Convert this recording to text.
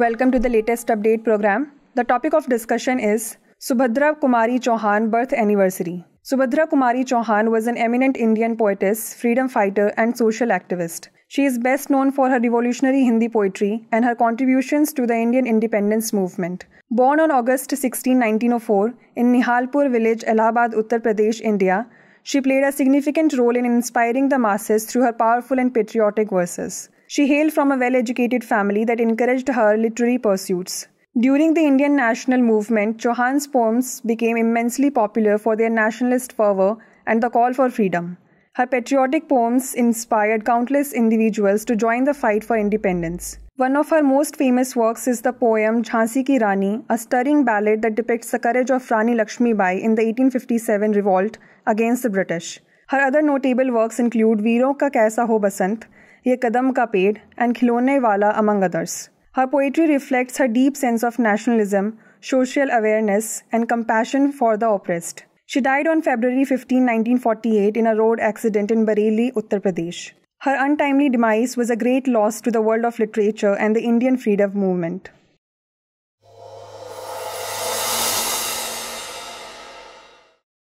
Welcome to the latest update program. The topic of discussion is Subhadra Kumari Chauhan birth anniversary. Subhadra Kumari Chauhan was an eminent Indian poetess, freedom fighter, and social activist. She is best known for her revolutionary Hindi poetry and her contributions to the Indian independence movement. Born on August 16, 1904, in Nihalpur village, Allahabad, Uttar Pradesh, India, she played a significant role in inspiring the masses through her powerful and patriotic verses. She hailed from a well educated family that encouraged her literary pursuits. During the Indian national movement, Chauhan's poems became immensely popular for their nationalist fervor and the call for freedom. Her patriotic poems inspired countless individuals to join the fight for independence. One of her most famous works is the poem Jhansi Ki Rani, a stirring ballad that depicts the courage of Rani Lakshmi Bai in the 1857 revolt against the British. Her other notable works include Veeron Ka Kaisa Ho Basant, Ye Kadam Ka Ped, and Khilone Wala, among others. Her poetry reflects her deep sense of nationalism, social awareness, and compassion for the oppressed. She died on February 15, 1948, in a road accident in Bareilly, Uttar Pradesh. Her untimely demise was a great loss to the world of literature and the Indian freedom movement.